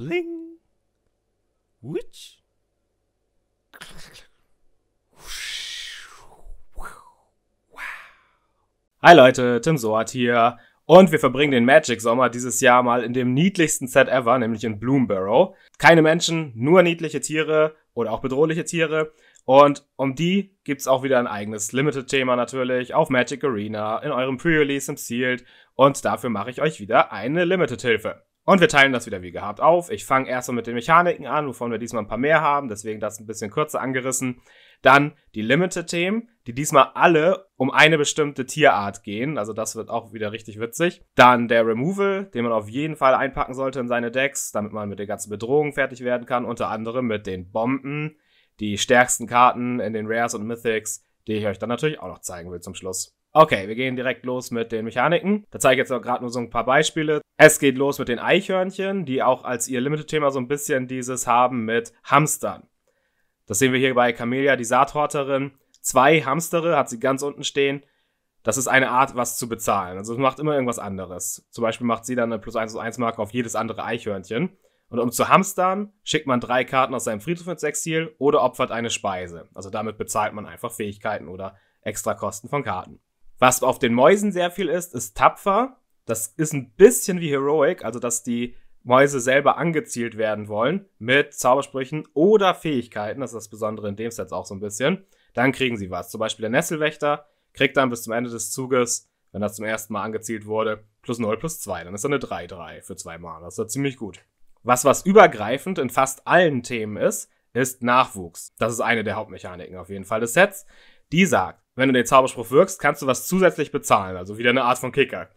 Bling. Witch. Hi Leute, Tim Soat hier. Und wir verbringen den Magic Sommer dieses Jahr mal in dem niedlichsten Set ever, nämlich in Bloomborough. Keine Menschen, nur niedliche Tiere oder auch bedrohliche Tiere. Und um die gibt es auch wieder ein eigenes Limited-Thema natürlich auf Magic Arena, in eurem Pre-Release im Sealed. Und dafür mache ich euch wieder eine Limited-Hilfe. Und wir teilen das wieder wie gehabt auf. Ich fange erstmal mit den Mechaniken an, wovon wir diesmal ein paar mehr haben, deswegen das ein bisschen kürzer angerissen. Dann die Limited-Themen, die diesmal alle um eine bestimmte Tierart gehen. Also das wird auch wieder richtig witzig. Dann der Removal, den man auf jeden Fall einpacken sollte in seine Decks, damit man mit den ganzen Bedrohungen fertig werden kann. Unter anderem mit den Bomben, die stärksten Karten in den Rares und Mythics, die ich euch dann natürlich auch noch zeigen will zum Schluss. Okay, wir gehen direkt los mit den Mechaniken. Da zeige ich jetzt auch gerade nur so ein paar Beispiele. Es geht los mit den Eichhörnchen, die auch als ihr Limited-Thema so ein bisschen dieses haben mit Hamstern. Das sehen wir hier bei Camelia, die Saathorterin. Zwei Hamstere hat sie ganz unten stehen. Das ist eine Art, was zu bezahlen. Also es macht immer irgendwas anderes. Zum Beispiel macht sie dann eine plus 1 plus 1 Marke auf jedes andere Eichhörnchen. Und um zu hamstern, schickt man drei Karten aus seinem Friedhof ins Exil oder opfert eine Speise. Also damit bezahlt man einfach Fähigkeiten oder Extrakosten von Karten. Was auf den Mäusen sehr viel ist, ist tapfer. Das ist ein bisschen wie Heroic, also dass die Mäuse selber angezielt werden wollen mit Zaubersprüchen oder Fähigkeiten. Das ist das Besondere in dem Set auch so ein bisschen. Dann kriegen sie was. Zum Beispiel der Nesselwächter kriegt dann bis zum Ende des Zuges, wenn das zum ersten Mal angezielt wurde, plus 0 plus 2. Dann ist er eine 3-3 für zwei Mal. Das ist ja ziemlich gut. Was was übergreifend in fast allen Themen ist, ist Nachwuchs. Das ist eine der Hauptmechaniken auf jeden Fall des Sets. Die sagt, wenn du den Zauberspruch wirkst, kannst du was zusätzlich bezahlen, also wieder eine Art von Kicker.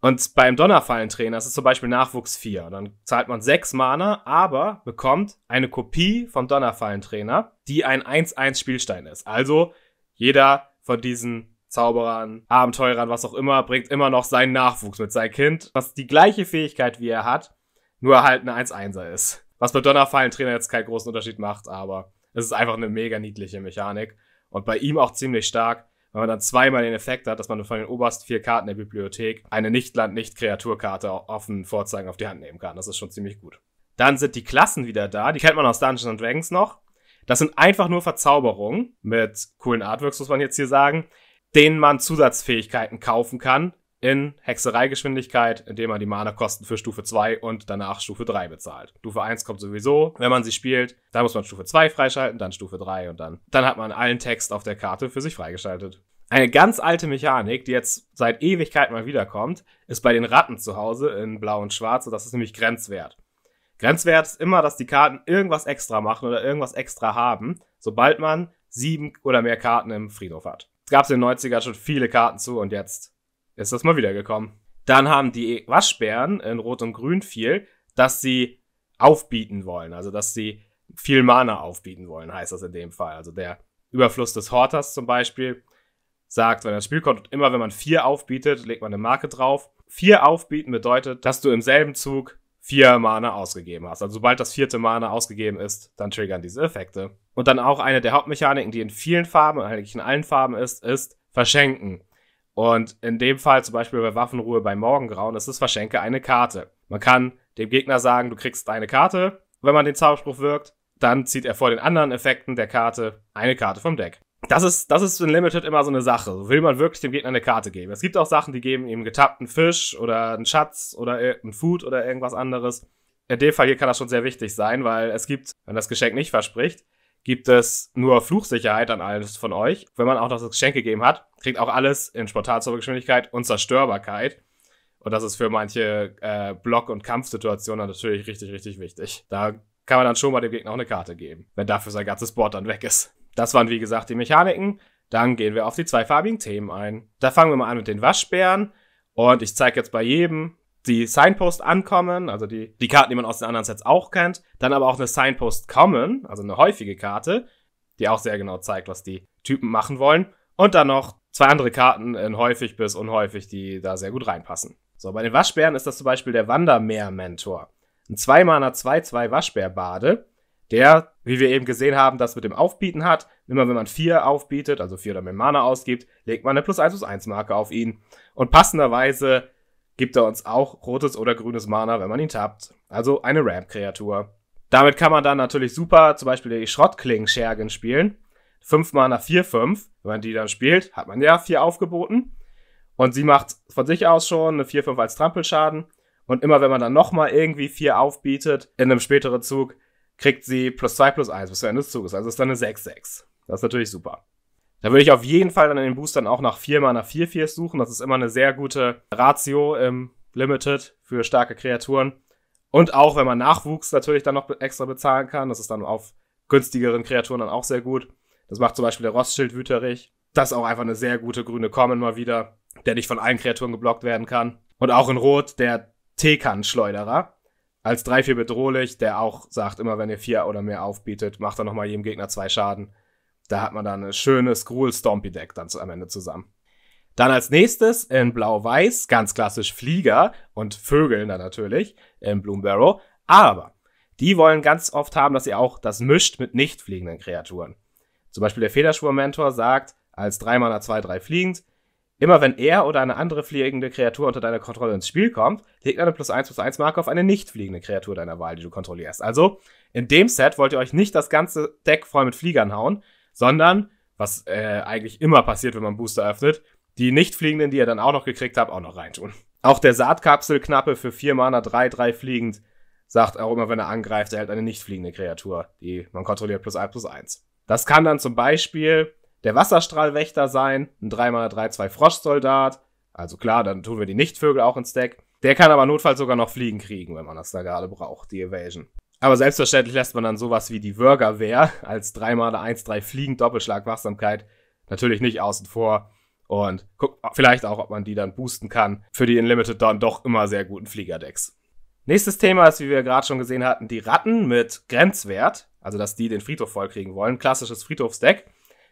Und beim Donnerfallentrainer ist es zum Beispiel Nachwuchs 4. Dann zahlt man 6 Mana, aber bekommt eine Kopie vom Donnerfallentrainer, die ein 1-1 Spielstein ist. Also jeder von diesen Zauberern, Abenteurern, was auch immer, bringt immer noch seinen Nachwuchs mit, seinem Kind, was die gleiche Fähigkeit wie er hat, nur halt eine 1-1er ist. Was bei Donnerfallentrainer jetzt keinen großen Unterschied macht, aber es ist einfach eine mega niedliche Mechanik. Und bei ihm auch ziemlich stark, wenn man dann zweimal den Effekt hat, dass man von den obersten vier Karten der Bibliothek eine Nicht-Land-Nicht-Kreaturkarte offen vorzeigen auf die Hand nehmen kann. Das ist schon ziemlich gut. Dann sind die Klassen wieder da. Die kennt man aus Dungeons and Dragons noch. Das sind einfach nur Verzauberungen mit coolen Artworks, muss man jetzt hier sagen, denen man Zusatzfähigkeiten kaufen kann, in Hexereigeschwindigkeit, indem man die Mana-Kosten für Stufe 2 und danach Stufe 3 bezahlt. Stufe 1 kommt sowieso, wenn man sie spielt, da muss man Stufe 2 freischalten, dann Stufe 3 und dann, dann hat man allen Text auf der Karte für sich freigeschaltet. Eine ganz alte Mechanik, die jetzt seit Ewigkeit mal wiederkommt, ist bei den Ratten zu Hause in Blau und Schwarz und das ist nämlich Grenzwert. Grenzwert ist immer, dass die Karten irgendwas extra machen oder irgendwas extra haben, sobald man sieben oder mehr Karten im Friedhof hat. Es gab es in den 90ern schon viele Karten zu und jetzt ist das mal wiedergekommen. Dann haben die Waschbären in Rot und Grün viel, dass sie aufbieten wollen. Also, dass sie viel Mana aufbieten wollen, heißt das in dem Fall. Also, der Überfluss des Horters zum Beispiel sagt, wenn das Spiel kommt, immer, wenn man vier aufbietet, legt man eine Marke drauf. Vier aufbieten bedeutet, dass du im selben Zug vier Mana ausgegeben hast. Also sobald das vierte Mana ausgegeben ist, dann triggern diese Effekte. Und dann auch eine der Hauptmechaniken, die in vielen Farben, eigentlich in allen Farben ist, ist Verschenken. Und in dem Fall zum Beispiel bei Waffenruhe bei Morgengrauen ist es verschenke eine Karte. Man kann dem Gegner sagen, du kriegst eine Karte, wenn man den Zauberspruch wirkt. Dann zieht er vor den anderen Effekten der Karte eine Karte vom Deck. Das ist, das ist in Limited immer so eine Sache. Will man wirklich dem Gegner eine Karte geben? Es gibt auch Sachen, die geben ihm getappten Fisch oder einen Schatz oder irgendein Food oder irgendwas anderes. In dem Fall hier kann das schon sehr wichtig sein, weil es gibt, wenn das Geschenk nicht verspricht, gibt es nur Fluchsicherheit an alles von euch. Wenn man auch noch das Geschenk gegeben hat, kriegt auch alles in Sportalzaubergeschwindigkeit und Zerstörbarkeit. Und das ist für manche äh, Block- und Kampfsituationen natürlich richtig, richtig wichtig. Da kann man dann schon mal dem Gegner auch eine Karte geben, wenn dafür sein ganzes Board dann weg ist. Das waren wie gesagt die Mechaniken. Dann gehen wir auf die zweifarbigen Themen ein. Da fangen wir mal an mit den Waschbären. Und ich zeige jetzt bei jedem die Signpost ankommen, also die, die Karten, die man aus den anderen Sets auch kennt. Dann aber auch eine Signpost kommen, also eine häufige Karte, die auch sehr genau zeigt, was die Typen machen wollen. Und dann noch zwei andere Karten in häufig bis unhäufig, die da sehr gut reinpassen. So, bei den Waschbären ist das zum Beispiel der Wandermeer-Mentor. Ein 2-Mana 2-2 Waschbär-Bade, der, wie wir eben gesehen haben, das mit dem Aufbieten hat. Immer wenn man 4 aufbietet, also 4 oder mehr Mana ausgibt, legt man eine plus 1 plus 1 Marke auf ihn. Und passenderweise gibt er uns auch rotes oder grünes Mana, wenn man ihn tappt. Also eine Ramp-Kreatur. Damit kann man dann natürlich super zum Beispiel die schrottkling schergen spielen 5 Mana 4-5. Wenn man die dann spielt, hat man ja 4 aufgeboten. Und sie macht von sich aus schon eine 4-5 als Trampelschaden. Und immer wenn man dann nochmal irgendwie 4 aufbietet, in einem späteren Zug, kriegt sie plus 2, plus 1 bis zu Ende des Zuges. Also ist dann eine 6-6. Das ist natürlich super. Da würde ich auf jeden Fall dann in den Boostern auch nach 4 Mana 4 4 suchen. Das ist immer eine sehr gute Ratio im Limited für starke Kreaturen. Und auch wenn man Nachwuchs natürlich dann noch extra bezahlen kann, das ist dann auf günstigeren Kreaturen dann auch sehr gut. Das macht zum Beispiel der Rostschildwüterich. Das ist auch einfach eine sehr gute grüne Common mal wieder, der nicht von allen Kreaturen geblockt werden kann. Und auch in Rot der Tekan-Schleuderer. Als 3-4 bedrohlich, der auch sagt, immer wenn ihr 4 oder mehr aufbietet, macht er nochmal jedem Gegner 2 Schaden. Da hat man dann ein schönes Gruel-Stompy-Deck dann am Ende zusammen. Dann als nächstes in Blau-Weiß, ganz klassisch Flieger und Vögel dann natürlich in Bloombarrow. Aber die wollen ganz oft haben, dass ihr auch das mischt mit nicht fliegenden Kreaturen. Zum Beispiel der Federschwur-Mentor sagt, als 3-Mana 2-3 fliegend, immer wenn er oder eine andere fliegende Kreatur unter deiner Kontrolle ins Spiel kommt, legt eine plus 1 plus 1 Marke auf eine nicht fliegende Kreatur deiner Wahl, die du kontrollierst. Also, in dem Set wollt ihr euch nicht das ganze Deck voll mit Fliegern hauen, sondern, was äh, eigentlich immer passiert, wenn man Booster öffnet, die nicht fliegenden, die ihr dann auch noch gekriegt habt, auch noch reintun. Auch der Saatkapselknappe für 4 Mana 3, 3 fliegend sagt auch immer, wenn er angreift, er hält eine nicht fliegende Kreatur, die man kontrolliert plus 1 plus 1. Das kann dann zum Beispiel der Wasserstrahlwächter sein, ein 3x3-2 Froschsoldat. Also klar, dann tun wir die Nichtvögel auch ins Deck. Der kann aber notfalls sogar noch Fliegen kriegen, wenn man das da gerade braucht, die Evasion. Aber selbstverständlich lässt man dann sowas wie die Würgerwehr als 3x1-3 Fliegen Doppelschlag Wachsamkeit natürlich nicht außen vor. Und guckt vielleicht auch, ob man die dann boosten kann für die Unlimited dann doch immer sehr guten Fliegerdecks. Nächstes Thema ist, wie wir gerade schon gesehen hatten, die Ratten mit Grenzwert, also dass die den Friedhof vollkriegen wollen. Klassisches Friedhofsdeck.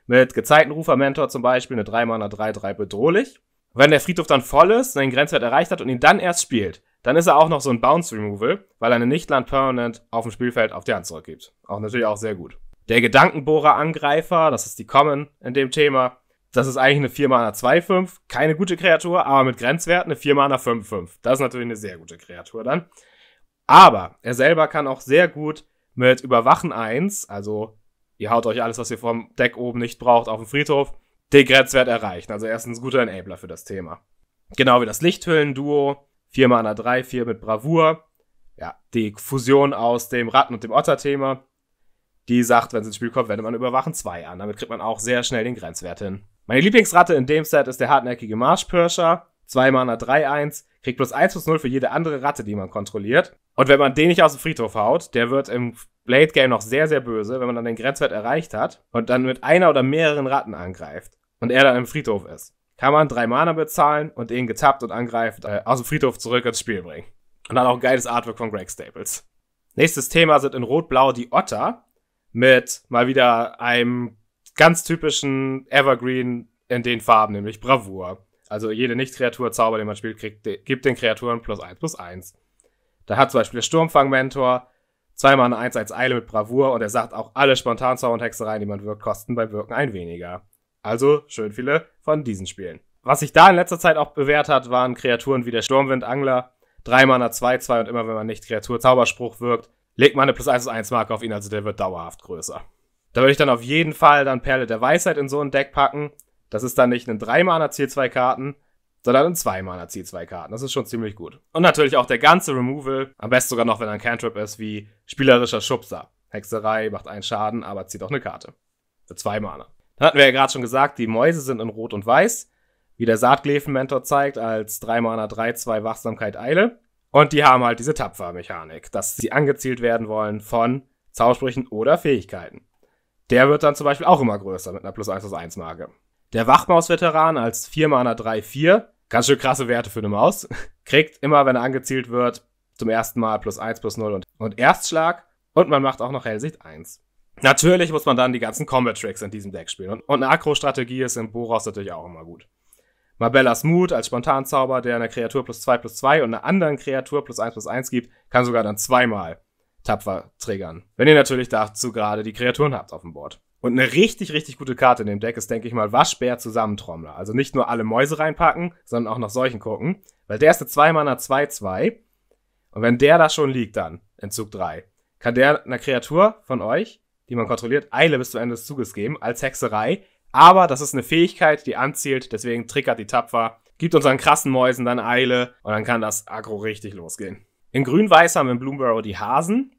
Mit Gezeitenrufer Mentor zum Beispiel, eine 3 mana 3, 3 bedrohlich. Wenn der Friedhof dann voll ist, seinen Grenzwert erreicht hat und ihn dann erst spielt, dann ist er auch noch so ein Bounce Removal, weil er eine Nichtland Permanent auf dem Spielfeld auf die Hand zurückgibt. Auch natürlich auch sehr gut. Der Gedankenbohrer Angreifer, das ist die Common in dem Thema, das ist eigentlich eine 4 Mana 2-5. Keine gute Kreatur, aber mit Grenzwert eine 4 Mana 5-5. Das ist natürlich eine sehr gute Kreatur dann. Aber er selber kann auch sehr gut mit Überwachen 1, also ihr haut euch alles, was ihr vom Deck oben nicht braucht, auf den Friedhof, den Grenzwert erreichen. Also er ist ein guter Enabler für das Thema. Genau wie das Lichthüllen-Duo. 4 Mana 3, 4 mit Bravour. Ja, die Fusion aus dem Ratten- und dem Otter-Thema. Die sagt, wenn es ins Spiel kommt, wendet man Überwachen 2 an. Damit kriegt man auch sehr schnell den Grenzwert hin. Meine Lieblingsratte in dem Set ist der hartnäckige Marschpirscher. 2 Mana 3-1, kriegt plus 1 plus 0 für jede andere Ratte, die man kontrolliert. Und wenn man den nicht aus dem Friedhof haut, der wird im Blade Game noch sehr, sehr böse, wenn man dann den Grenzwert erreicht hat und dann mit einer oder mehreren Ratten angreift und er dann im Friedhof ist. Kann man 3 Mana bezahlen und den getappt und angreift, äh, aus dem Friedhof zurück ins Spiel bringen. Und dann auch ein geiles Artwork von Greg Staples. Nächstes Thema sind in Rot-Blau die Otter mit mal wieder einem ganz typischen Evergreen in den Farben, nämlich Bravour. Also jede Nicht-Kreatur-Zauber, den man spielt, kriegt, gibt den Kreaturen plus eins plus eins. Da hat zum Beispiel der Sturmfang-Mentor zweimal eine 1 als Eile mit Bravour und er sagt auch alle Spontanzauber und Hexereien, die man wirkt, kosten beim Wirken ein weniger. Also schön viele von diesen Spielen. Was sich da in letzter Zeit auch bewährt hat, waren Kreaturen wie der Sturmwind-Angler. 3 Mana 2, 2 und immer wenn man nicht Kreatur Zauberspruch wirkt, legt man eine plus 1 1 Marke auf ihn, also der wird dauerhaft größer. Da würde ich dann auf jeden Fall dann Perle der Weisheit in so ein Deck packen. Das ist dann nicht ein 3-Mana Ziel 2 Karten, sondern ein 2-Mana Ziel 2 Karten. Das ist schon ziemlich gut. Und natürlich auch der ganze Removal. Am besten sogar noch, wenn ein Cantrip ist, wie spielerischer Schubser. Hexerei macht einen Schaden, aber zieht auch eine Karte. Für 2 Mana. Dann hatten wir ja gerade schon gesagt, die Mäuse sind in Rot und Weiß. Wie der Saatgläfen-Mentor zeigt, als 3 Mana 3-2 Wachsamkeit Eile. Und die haben halt diese Tapfer-Mechanik, dass sie angezielt werden wollen von Zaubersprüchen oder Fähigkeiten. Der wird dann zum Beispiel auch immer größer mit einer plus 1 plus 1 Marke. Der Wachmaus-Veteran als 4 Mana 3, 4, ganz schön krasse Werte für eine Maus, kriegt immer, wenn er angezielt wird, zum ersten Mal plus 1 plus 0 und, und Erstschlag und man macht auch noch Hellsicht 1. Natürlich muss man dann die ganzen Combat-Tricks in diesem Deck spielen. Und, und eine Akro-Strategie ist im Boros natürlich auch immer gut. Mabellas Mut als Spontanzauber, der einer Kreatur plus 2 plus 2 und einer anderen Kreatur plus 1 plus 1 gibt, kann sogar dann zweimal tapfer triggern. Wenn ihr natürlich dazu gerade die Kreaturen habt auf dem Board. Und eine richtig, richtig gute Karte in dem Deck ist, denke ich mal, Waschbär Zusammentrommler. Also nicht nur alle Mäuse reinpacken, sondern auch nach solchen gucken. Weil der ist eine 2 Mana 2-2. Und wenn der da schon liegt dann, in Zug 3, kann der einer Kreatur von euch, die man kontrolliert, Eile bis zum Ende des Zuges geben, als Hexerei. Aber das ist eine Fähigkeit, die anzielt, deswegen triggert die tapfer, gibt unseren krassen Mäusen dann Eile und dann kann das Aggro richtig losgehen. In Grün-Weiß haben in Bloomborough die Hasen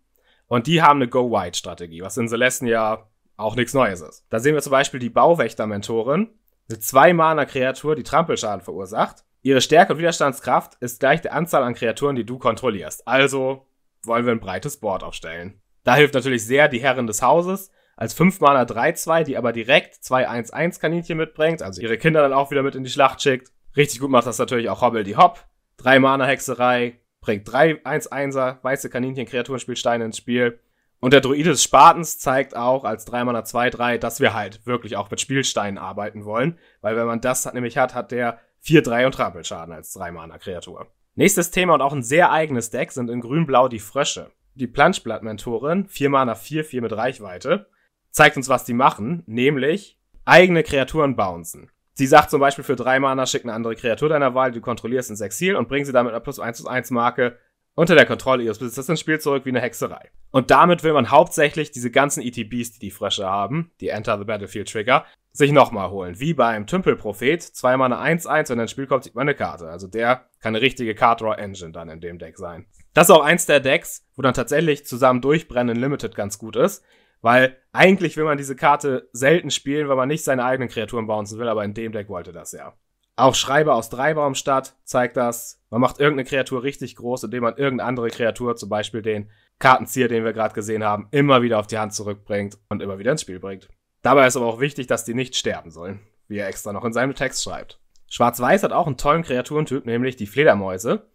und die haben eine Go-Wide-Strategie, was in Celestia ja auch nichts Neues ist. Da sehen wir zum Beispiel die Bauwächter-Mentorin, eine 2-Mana-Kreatur, die Trampelschaden verursacht. Ihre Stärke und Widerstandskraft ist gleich der Anzahl an Kreaturen, die du kontrollierst. Also wollen wir ein breites Board aufstellen. Da hilft natürlich sehr die Herrin des Hauses, als 5 Mana 3-2, die aber direkt 2-1-1 Kaninchen mitbringt, also ihre Kinder dann auch wieder mit in die Schlacht schickt. Richtig gut macht das natürlich auch Hobble die Hop. 3 Mana Hexerei, bringt drei 1-1er, weiße Kaninchen, Kreaturen, spielt ins Spiel. Und der Druide des Spartens zeigt auch als 3-Mana 2-3, dass wir halt wirklich auch mit Spielsteinen arbeiten wollen, weil wenn man das nämlich hat, hat der 4-3 und Trampelschaden als 3-Mana-Kreatur. Nächstes Thema und auch ein sehr eigenes Deck sind in Grün-Blau die Frösche. Die Planschblatt-Mentorin, 4 Mana 4, 4 mit Reichweite, zeigt uns, was die machen, nämlich eigene Kreaturen bouncen. Sie sagt zum Beispiel für drei Mana schick eine andere Kreatur deiner Wahl, die du kontrollierst, ins Exil und bring sie damit eine plus 1 plus 1 Marke unter der Kontrolle ihres Besitzers ins Spiel zurück wie eine Hexerei. Und damit will man hauptsächlich diese ganzen ETBs, die die Frösche haben, die Enter the Battlefield Trigger, sich nochmal holen. Wie beim Tümpelprophet, zwei Mana 1-1, wenn ein Spiel kommt, sieht man eine Karte. Also der kann eine richtige Card-Draw-Engine dann in dem Deck sein. Das ist auch eins der Decks, wo dann tatsächlich zusammen durchbrennen Limited ganz gut ist, weil eigentlich will man diese Karte selten spielen, weil man nicht seine eigenen Kreaturen bouncen will, aber in dem Deck wollte das ja. Auch Schreiber aus Dreibaum statt zeigt das. Man macht irgendeine Kreatur richtig groß, indem man irgendeine andere Kreatur, zum Beispiel den Kartenzieher, den wir gerade gesehen haben, immer wieder auf die Hand zurückbringt und immer wieder ins Spiel bringt. Dabei ist aber auch wichtig, dass die nicht sterben sollen, wie er extra noch in seinem Text schreibt. Schwarz-Weiß hat auch einen tollen Kreaturentyp, nämlich die Fledermäuse.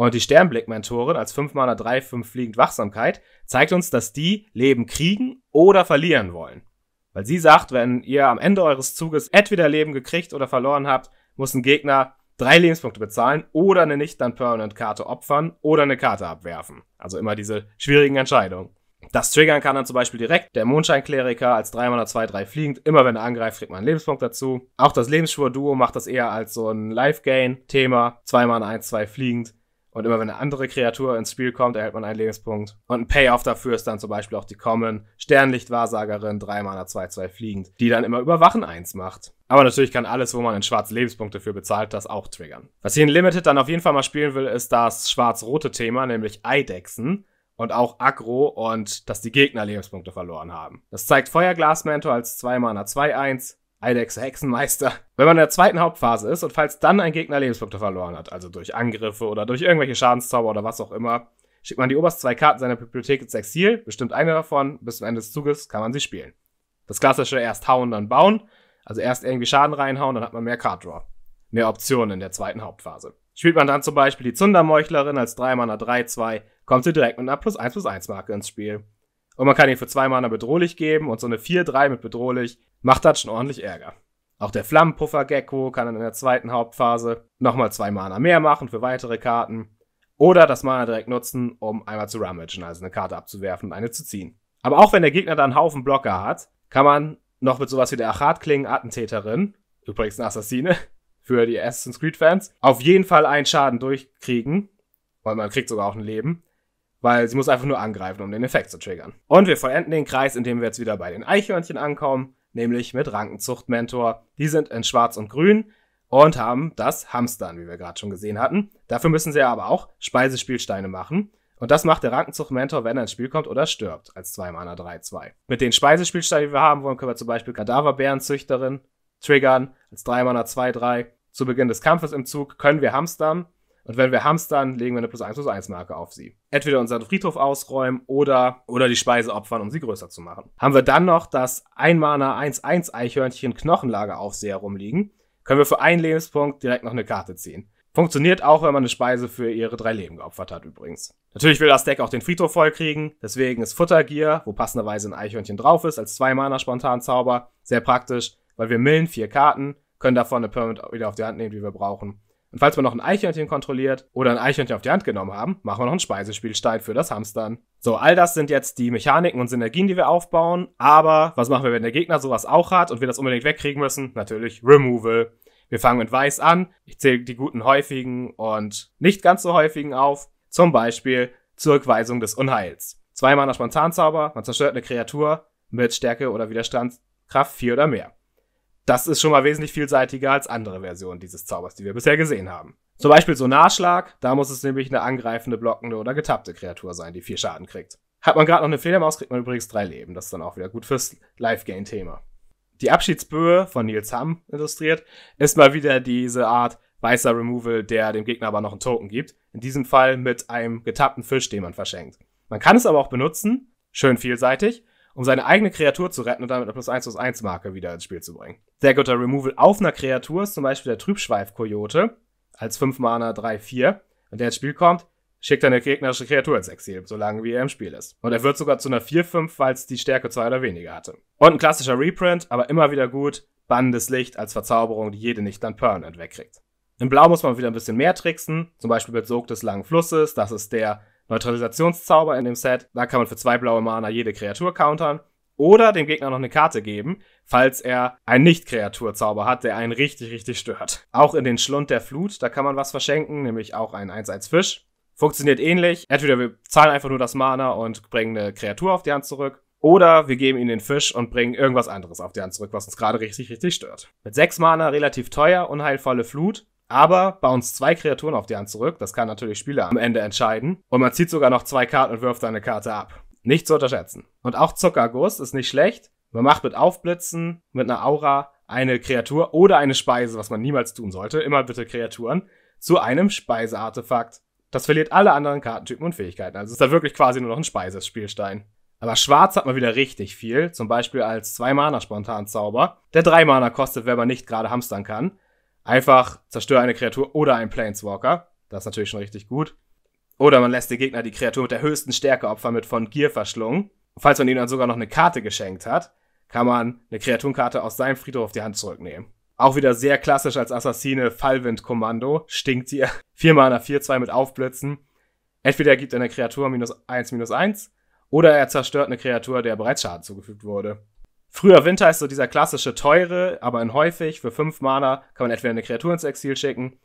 Und die Sternblick-Mentorin als 5 Mana 3, 5 fliegend Wachsamkeit zeigt uns, dass die Leben kriegen oder verlieren wollen. Weil sie sagt, wenn ihr am Ende eures Zuges entweder Leben gekriegt oder verloren habt, muss ein Gegner drei Lebenspunkte bezahlen oder eine nicht dann permanent Karte opfern oder eine Karte abwerfen. Also immer diese schwierigen Entscheidungen. Das triggern kann dann zum Beispiel direkt der Mondscheinkleriker als 3 Mana 2, 3 fliegend. Immer wenn er angreift, kriegt man einen Lebenspunkt dazu. Auch das Lebensschwur-Duo macht das eher als so ein Life-Gain-Thema. 2 Mana 1, 2 fliegend. Und immer wenn eine andere Kreatur ins Spiel kommt, erhält man einen Lebenspunkt. Und ein Payoff dafür ist dann zum Beispiel auch die Common, Sternlichtwahrsagerin, 3 Mana 2-2 fliegend, die dann immer Überwachen 1 macht. Aber natürlich kann alles, wo man in schwarze Lebenspunkte für bezahlt, das auch triggern. Was ich in Limited dann auf jeden Fall mal spielen will, ist das schwarz-rote Thema, nämlich Eidechsen und auch Aggro und dass die Gegner Lebenspunkte verloren haben. Das zeigt Feuerglasmentor als 2 Mana 2-1, Alex Hexenmeister. Wenn man in der zweiten Hauptphase ist und falls dann ein Gegner Lebenspunkte verloren hat, also durch Angriffe oder durch irgendwelche Schadenszauber oder was auch immer, schickt man die obersten zwei Karten seiner Bibliothek ins Exil, bestimmt eine davon, bis zum Ende des Zuges kann man sie spielen. Das klassische erst hauen, dann bauen, also erst irgendwie Schaden reinhauen, dann hat man mehr Card Draw. Mehr Optionen in der zweiten Hauptphase. Spielt man dann zum Beispiel die Zundermeuchlerin als 3 Mana 3-2, kommt sie direkt mit einer plus 1 plus 1 Marke ins Spiel. Und man kann ihr für 2 Mana bedrohlich geben und so eine 4-3 mit bedrohlich macht das schon ordentlich Ärger. Auch der Flammenpuffer-Gecko kann dann in der zweiten Hauptphase nochmal zwei Mana mehr machen für weitere Karten. Oder das Mana direkt nutzen, um einmal zu rummagen, also eine Karte abzuwerfen und eine zu ziehen. Aber auch wenn der Gegner da einen Haufen Blocker hat, kann man noch mit sowas wie der Achatklingen Attentäterin, übrigens eine Assassine, für die Assassin's Creed-Fans, auf jeden Fall einen Schaden durchkriegen. Weil man kriegt sogar auch ein Leben. Weil sie muss einfach nur angreifen, um den Effekt zu triggern. Und wir vollenden den Kreis, indem wir jetzt wieder bei den Eichhörnchen ankommen nämlich mit Rankenzuchtmentor. Die sind in Schwarz und Grün und haben das Hamstern, wie wir gerade schon gesehen hatten. Dafür müssen sie aber auch Speisespielsteine machen. Und das macht der Rankenzuchtmentor, wenn er ins Spiel kommt oder stirbt, als 2 Mana 3-2. Mit den Speisespielsteinen, die wir haben wollen, können wir zum Beispiel Kadaverbärenzüchterin triggern, als 3 Mana 2-3. Zu Beginn des Kampfes im Zug können wir hamstern und wenn wir hamstern, legen wir eine plus 1 plus 1 Marke auf sie. Entweder unseren Friedhof ausräumen oder, oder die Speise opfern, um sie größer zu machen. Haben wir dann noch das Einmaner 1-1 Eichhörnchen Knochenlager auf sie herumliegen, können wir für einen Lebenspunkt direkt noch eine Karte ziehen. Funktioniert auch, wenn man eine Speise für ihre drei Leben geopfert hat übrigens. Natürlich will das Deck auch den Friedhof vollkriegen, deswegen ist Futtergier, wo passenderweise ein Eichhörnchen drauf ist, als 2-Mana-Spontanzauber sehr praktisch, weil wir millen vier Karten, können davon eine Permit wieder auf die Hand nehmen, die wir brauchen und falls wir noch ein Eichhörnchen kontrolliert oder ein Eichhörnchen auf die Hand genommen haben, machen wir noch einen Speisespielstein für das Hamstern. So, all das sind jetzt die Mechaniken und Synergien, die wir aufbauen. Aber was machen wir, wenn der Gegner sowas auch hat und wir das unbedingt wegkriegen müssen? Natürlich Removal. Wir fangen mit Weiß an. Ich zähle die guten häufigen und nicht ganz so häufigen auf. Zum Beispiel Zurückweisung des Unheils. Zweimal nach Spontanzauber, man zerstört eine Kreatur mit Stärke oder Widerstandskraft 4 oder mehr. Das ist schon mal wesentlich vielseitiger als andere Versionen dieses Zaubers, die wir bisher gesehen haben. Zum Beispiel Sonarschlag, da muss es nämlich eine angreifende, blockende oder getappte Kreatur sein, die vier Schaden kriegt. Hat man gerade noch eine Fledermaus, kriegt man übrigens drei Leben. Das ist dann auch wieder gut fürs Live-Gain-Thema. Die Abschiedsböe von Nils Hamm illustriert ist mal wieder diese Art weißer Removal, der dem Gegner aber noch einen Token gibt. In diesem Fall mit einem getappten Fisch, den man verschenkt. Man kann es aber auch benutzen, schön vielseitig, um seine eigene Kreatur zu retten und damit eine plus 1 plus 1 Marke wieder ins Spiel zu bringen. Sehr guter Removal auf einer Kreatur ist zum Beispiel der trübschweif koyote als 5 Mana 3-4. Wenn der ins Spiel kommt, schickt er eine gegnerische Kreatur ins Exil, solange wie er im Spiel ist. Und er wird sogar zu einer 4-5, falls die Stärke 2 oder weniger hatte. Und ein klassischer Reprint, aber immer wieder gut, Bannendes Licht als Verzauberung, die jede nicht dann Pern wegkriegt. In Blau muss man wieder ein bisschen mehr tricksen, zum Beispiel mit Sog des langen Flusses, das ist der Neutralisationszauber in dem Set. Da kann man für zwei blaue Mana jede Kreatur countern oder dem Gegner noch eine Karte geben, falls er einen Nicht-Kreaturzauber hat, der einen richtig, richtig stört. Auch in den Schlund der Flut, da kann man was verschenken, nämlich auch einen 1-1-Fisch. Funktioniert ähnlich. Entweder wir zahlen einfach nur das Mana und bringen eine Kreatur auf die Hand zurück. Oder wir geben ihnen den Fisch und bringen irgendwas anderes auf die Hand zurück, was uns gerade richtig, richtig stört. Mit 6 Mana relativ teuer, unheilvolle Flut. Aber bei uns zwei Kreaturen auf die Hand zurück. Das kann natürlich Spieler am Ende entscheiden. Und man zieht sogar noch zwei Karten und wirft eine Karte ab. Nicht zu unterschätzen. Und auch Zuckerguss ist nicht schlecht. Man macht mit Aufblitzen, mit einer Aura eine Kreatur oder eine Speise, was man niemals tun sollte, immer bitte Kreaturen, zu einem Speiseartefakt. Das verliert alle anderen Kartentypen und Fähigkeiten. Also ist da wirklich quasi nur noch ein Speisespielstein. Aber schwarz hat man wieder richtig viel, zum Beispiel als 2-Mana-Spontan-Zauber, der 3-Mana kostet, wenn man nicht gerade hamstern kann. Einfach zerstöre eine Kreatur oder einen Planeswalker. Das ist natürlich schon richtig gut. Oder man lässt den Gegner die Kreatur mit der höchsten Stärke opfern mit von Gier verschlungen. Falls man ihm dann sogar noch eine Karte geschenkt hat, kann man eine Kreaturenkarte aus seinem Friedhof auf die Hand zurücknehmen. Auch wieder sehr klassisch als Assassine Fallwind-Kommando. Stinkt ihr. 4 Mana 4-2 mit Aufblitzen. Entweder gibt er eine Kreatur minus 1 minus 1 oder er zerstört eine Kreatur, der bereits Schaden zugefügt wurde. Früher Winter ist so dieser klassische teure, aber in häufig für fünf Mana kann man entweder eine Kreatur ins Exil schicken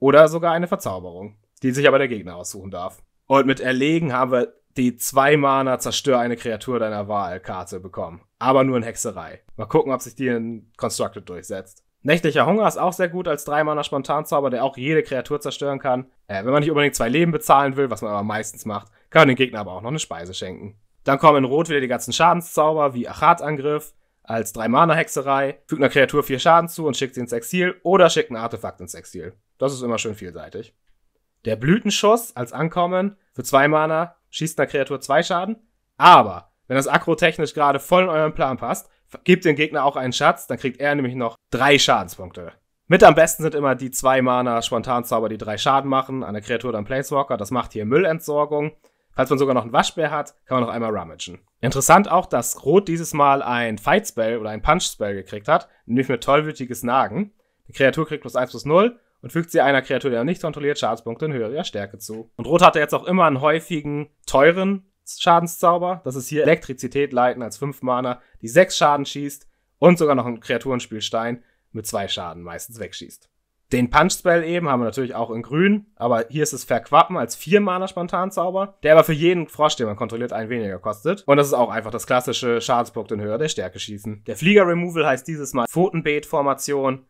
oder sogar eine Verzauberung, die sich aber der Gegner aussuchen darf. Und mit Erlegen haben wir die zwei Mana Zerstör eine Kreatur deiner Wahl Karte bekommen, aber nur in Hexerei. Mal gucken, ob sich die in Constructed durchsetzt. Nächtlicher Hunger ist auch sehr gut als drei Mana Spontanzauber, der auch jede Kreatur zerstören kann. Äh, wenn man nicht unbedingt zwei Leben bezahlen will, was man aber meistens macht, kann man dem Gegner aber auch noch eine Speise schenken. Dann kommen in Rot wieder die ganzen Schadenszauber wie Achatangriff als 3-Mana-Hexerei, fügt einer Kreatur 4 Schaden zu und schickt sie ins Exil oder schickt ein Artefakt ins Exil. Das ist immer schön vielseitig. Der Blütenschuss als Ankommen für 2 Mana schießt einer Kreatur 2 Schaden, aber wenn das technisch gerade voll in euren Plan passt, gebt dem Gegner auch einen Schatz, dann kriegt er nämlich noch 3 Schadenspunkte. Mit am besten sind immer die 2 Mana Spontanzauber, die 3 Schaden machen, an der Kreatur dann Planeswalker. Das macht hier Müllentsorgung. Falls man sogar noch einen Waschbär hat, kann man noch einmal rummagen. Interessant auch, dass Rot dieses Mal ein Fight Spell oder ein Punch Spell gekriegt hat, nämlich mit tollwütiges Nagen. Die Kreatur kriegt plus 1 plus 0 und fügt sie einer Kreatur, die noch nicht kontrolliert, Schadenspunkte in höherer Stärke zu. Und Rot hatte jetzt auch immer einen häufigen, teuren Schadenszauber. Das ist hier Elektrizität leiten als 5 Mana, die 6 Schaden schießt und sogar noch einen Kreaturenspielstein mit 2 Schaden meistens wegschießt. Den Punch-Spell eben haben wir natürlich auch in grün, aber hier ist es Verquappen als 4 Mana Spontanzauber, der aber für jeden Frosch, den man kontrolliert, einen weniger kostet. Und das ist auch einfach das klassische Schadenspunkt in Höhe der Stärke schießen. Der Flieger-Removal heißt dieses Mal Pfotenbeet-Formation.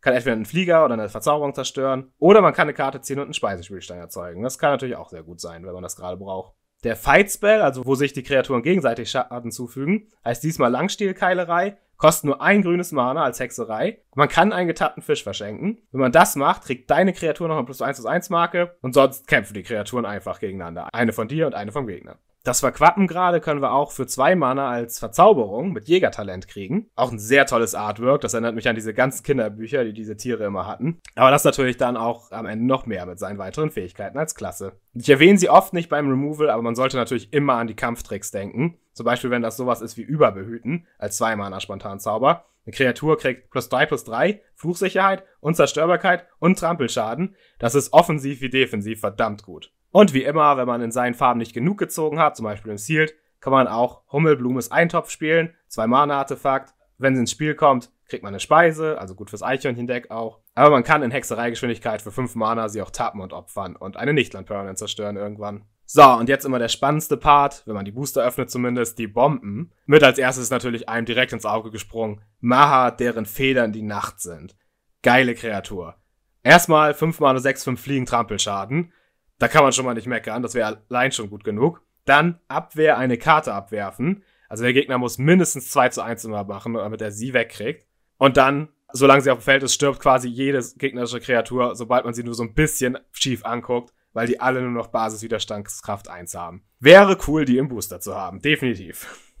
Kann entweder einen Flieger oder eine Verzauberung zerstören. Oder man kann eine Karte ziehen und einen Speisespielstein erzeugen. Das kann natürlich auch sehr gut sein, wenn man das gerade braucht. Der Fight Spell, also wo sich die Kreaturen gegenseitig Schaden zufügen, heißt diesmal Langstielkeilerei kostet nur ein grünes Mana als Hexerei. Man kann einen getappten Fisch verschenken. Wenn man das macht, kriegt deine Kreatur noch eine plus 1 plus 1 Marke und sonst kämpfen die Kreaturen einfach gegeneinander. Eine von dir und eine vom Gegner. Das Verquappen gerade können wir auch für zwei Mana als Verzauberung mit Jägertalent kriegen. Auch ein sehr tolles Artwork. Das erinnert mich an diese ganzen Kinderbücher, die diese Tiere immer hatten. Aber das natürlich dann auch am Ende noch mehr mit seinen weiteren Fähigkeiten als Klasse. Ich erwähne sie oft nicht beim Removal, aber man sollte natürlich immer an die Kampftricks denken. Zum Beispiel, wenn das sowas ist wie Überbehüten, als 2 Mana Spontanzauber. Eine Kreatur kriegt plus 3 plus 3, Fluchsicherheit, Unzerstörbarkeit und Trampelschaden. Das ist offensiv wie defensiv verdammt gut. Und wie immer, wenn man in seinen Farben nicht genug gezogen hat, zum Beispiel im Sealed, kann man auch Hummelblumes Eintopf spielen, 2 Mana Artefakt. Wenn sie ins Spiel kommt, kriegt man eine Speise, also gut fürs Eichhörnchen-Deck auch. Aber man kann in Hexereigeschwindigkeit für 5 Mana sie auch tappen und opfern und eine Nichtland-Permanent zerstören irgendwann. So, und jetzt immer der spannendste Part, wenn man die Booster öffnet zumindest, die Bomben. Mit als erstes natürlich einem direkt ins Auge gesprungen. Maha, deren Federn die Nacht sind. Geile Kreatur. Erstmal 5 Mana 6, 5 Fliegen Trampelschaden. Da kann man schon mal nicht meckern, das wäre allein schon gut genug. Dann Abwehr eine Karte abwerfen. Also der Gegner muss mindestens 2 zu 1 immer machen, damit er sie wegkriegt. Und dann, solange sie auf dem Feld ist, stirbt quasi jede gegnerische Kreatur, sobald man sie nur so ein bisschen schief anguckt weil die alle nur noch Basiswiderstandskraft 1 haben. Wäre cool, die im Booster zu haben, definitiv.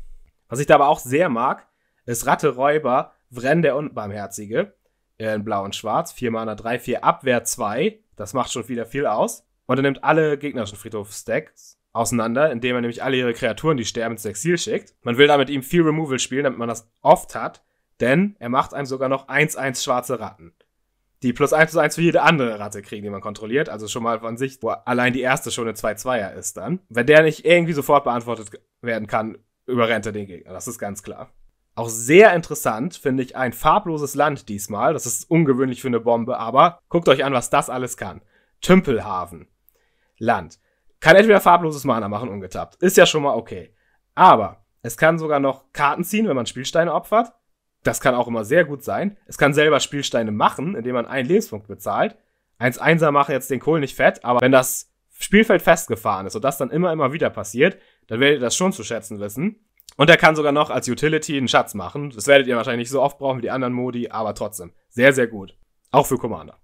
Was ich da aber auch sehr mag, ist Ratte, Räuber, Vren der Unbarmherzige äh, in blau und schwarz, 4 Mana 3, 4 Abwehr 2, das macht schon wieder viel aus. Und er nimmt alle gegnerischen Friedhof-Stacks auseinander, indem er nämlich alle ihre Kreaturen, die sterben, ins Exil schickt. Man will damit ihm viel Removal spielen, damit man das oft hat, denn er macht einem sogar noch 1-1 schwarze Ratten die plus 1 plus 1 für jede andere Ratte kriegen, die man kontrolliert. Also schon mal von sich, wo allein die erste schon eine 2-2er ist dann. Wenn der nicht irgendwie sofort beantwortet werden kann, überrennt er den Gegner. Das ist ganz klar. Auch sehr interessant finde ich ein farbloses Land diesmal. Das ist ungewöhnlich für eine Bombe, aber guckt euch an, was das alles kann. Tümpelhaven. Land. Kann entweder farbloses Mana machen, ungetappt. Ist ja schon mal okay. Aber es kann sogar noch Karten ziehen, wenn man Spielsteine opfert. Das kann auch immer sehr gut sein. Es kann selber Spielsteine machen, indem man einen Lebenspunkt bezahlt. 1-1er machen jetzt den Kohl nicht fett, aber wenn das Spielfeld festgefahren ist und das dann immer, immer wieder passiert, dann werdet ihr das schon zu schätzen wissen. Und er kann sogar noch als Utility einen Schatz machen. Das werdet ihr wahrscheinlich nicht so oft brauchen wie die anderen Modi, aber trotzdem. Sehr, sehr gut. Auch für Commander.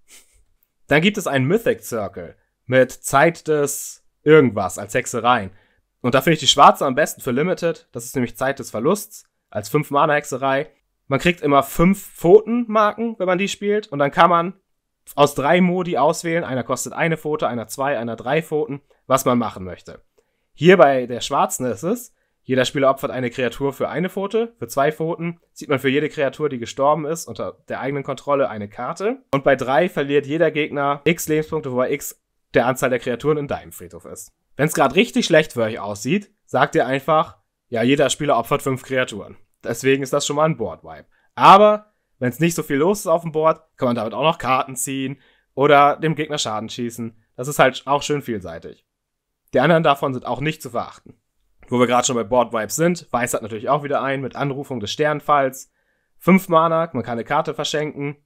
Dann gibt es einen Mythic Circle mit Zeit des irgendwas als Hexereien. Und da finde ich die schwarze am besten für Limited. Das ist nämlich Zeit des Verlusts als 5 Mana Hexerei. Man kriegt immer fünf Pfotenmarken, wenn man die spielt. Und dann kann man aus drei Modi auswählen. Einer kostet eine Pfote, einer zwei, einer drei Pfoten, was man machen möchte. Hier bei der schwarzen ist es, jeder Spieler opfert eine Kreatur für eine Pfote, für zwei Pfoten zieht man für jede Kreatur, die gestorben ist, unter der eigenen Kontrolle eine Karte. Und bei drei verliert jeder Gegner x Lebenspunkte, wobei x der Anzahl der Kreaturen in deinem Friedhof ist. Wenn es gerade richtig schlecht für euch aussieht, sagt ihr einfach, ja, jeder Spieler opfert fünf Kreaturen. Deswegen ist das schon mal ein Board-Wipe. Aber wenn es nicht so viel los ist auf dem Board, kann man damit auch noch Karten ziehen oder dem Gegner Schaden schießen. Das ist halt auch schön vielseitig. Die anderen davon sind auch nicht zu verachten. Wo wir gerade schon bei Boardwipes sind, weiß hat natürlich auch wieder ein mit Anrufung des Sternfalls. Fünf Mana, man kann eine Karte verschenken.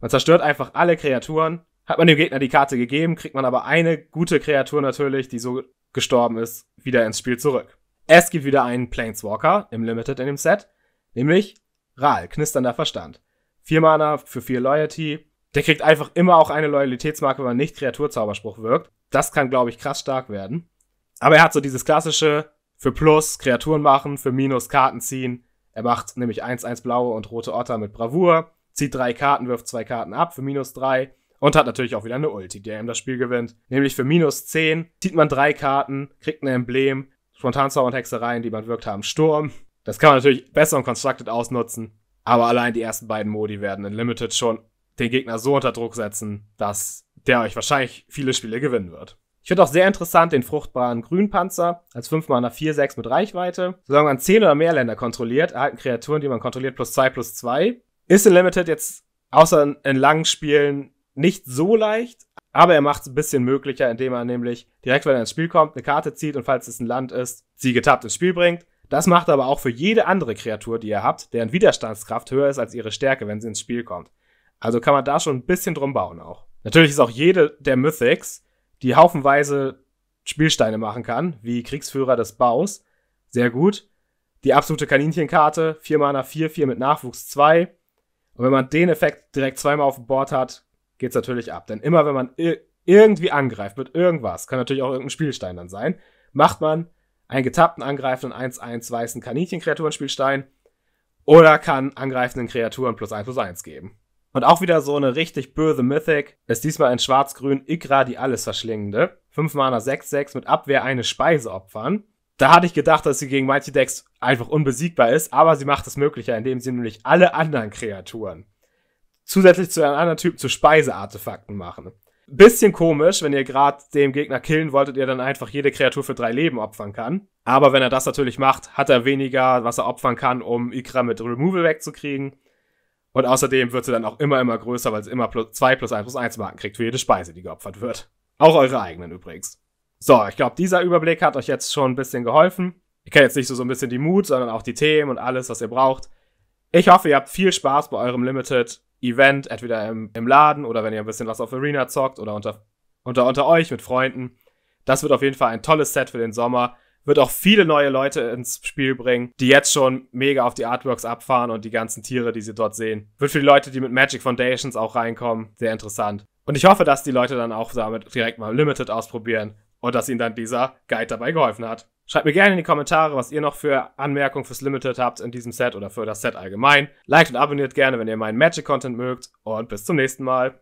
Man zerstört einfach alle Kreaturen. Hat man dem Gegner die Karte gegeben, kriegt man aber eine gute Kreatur natürlich, die so gestorben ist, wieder ins Spiel zurück. Es gibt wieder einen Planeswalker im Limited in dem Set. Nämlich Ral, knisternder Verstand. Vier Mana für vier Loyalty. Der kriegt einfach immer auch eine Loyalitätsmarke, wenn man nicht Kreaturzauberspruch wirkt. Das kann, glaube ich, krass stark werden. Aber er hat so dieses klassische für Plus Kreaturen machen, für Minus Karten ziehen. Er macht nämlich 1-1 blaue und rote Otter mit Bravour, zieht drei Karten, wirft zwei Karten ab für minus drei und hat natürlich auch wieder eine Ulti, die ihm das Spiel gewinnt. Nämlich für minus 10 zieht man drei Karten, kriegt ein Emblem, Spontanzauber und Hexereien, die man wirkt, haben Sturm. Das kann man natürlich besser und Constructed ausnutzen, aber allein die ersten beiden Modi werden in Limited schon den Gegner so unter Druck setzen, dass der euch wahrscheinlich viele Spiele gewinnen wird. Ich finde auch sehr interessant den fruchtbaren Grünpanzer als 5x 4-6 mit Reichweite. Solange man 10 oder mehr Länder kontrolliert, erhalten Kreaturen, die man kontrolliert, plus 2 plus 2. Ist in Limited jetzt außer in langen Spielen nicht so leicht, aber er macht es ein bisschen möglicher, indem er nämlich direkt, wenn er ins Spiel kommt, eine Karte zieht und falls es ein Land ist, sie getappt ins Spiel bringt. Das macht aber auch für jede andere Kreatur, die ihr habt, deren Widerstandskraft höher ist als ihre Stärke, wenn sie ins Spiel kommt. Also kann man da schon ein bisschen drum bauen auch. Natürlich ist auch jede der Mythics, die haufenweise Spielsteine machen kann, wie Kriegsführer des Baus, sehr gut. Die absolute Kaninchenkarte, 4 Mana 4, 4 mit Nachwuchs 2. Und wenn man den Effekt direkt zweimal auf dem Board hat, geht's natürlich ab. Denn immer wenn man irgendwie angreift mit irgendwas, kann natürlich auch irgendein Spielstein dann sein, macht man einen getappten angreifenden 1-1 weißen Kaninchenkreaturenspielstein oder kann angreifenden Kreaturen plus 1 plus 1 geben. Und auch wieder so eine richtig böse Mythic ist diesmal in Schwarz-Grün Igra die alles verschlingende. 5 Mana 6-6 mit Abwehr eine Speise opfern. Da hatte ich gedacht, dass sie gegen manche Decks einfach unbesiegbar ist, aber sie macht es möglicher, indem sie nämlich alle anderen Kreaturen zusätzlich zu einem anderen Typen zu Speiseartefakten machen. Bisschen komisch, wenn ihr gerade dem Gegner killen wolltet, ihr dann einfach jede Kreatur für drei Leben opfern kann. Aber wenn er das natürlich macht, hat er weniger, was er opfern kann, um Ikra mit Removal wegzukriegen. Und außerdem wird sie dann auch immer, immer größer, weil sie immer plus 2 plus 1 plus 1 Marken kriegt für jede Speise, die geopfert wird. Auch eure eigenen übrigens. So, ich glaube, dieser Überblick hat euch jetzt schon ein bisschen geholfen. Ich kenne jetzt nicht so, so ein bisschen die Mut, sondern auch die Themen und alles, was ihr braucht. Ich hoffe, ihr habt viel Spaß bei eurem Limited Event, entweder im, im Laden oder wenn ihr ein bisschen was auf Arena zockt oder unter, unter, unter euch mit Freunden. Das wird auf jeden Fall ein tolles Set für den Sommer. Wird auch viele neue Leute ins Spiel bringen, die jetzt schon mega auf die Artworks abfahren und die ganzen Tiere, die sie dort sehen. Wird für die Leute, die mit Magic Foundations auch reinkommen, sehr interessant. Und ich hoffe, dass die Leute dann auch damit direkt mal Limited ausprobieren und dass ihnen dann dieser Guide dabei geholfen hat. Schreibt mir gerne in die Kommentare, was ihr noch für Anmerkungen fürs Limited habt in diesem Set oder für das Set allgemein. Liked und abonniert gerne, wenn ihr meinen Magic-Content mögt. Und bis zum nächsten Mal.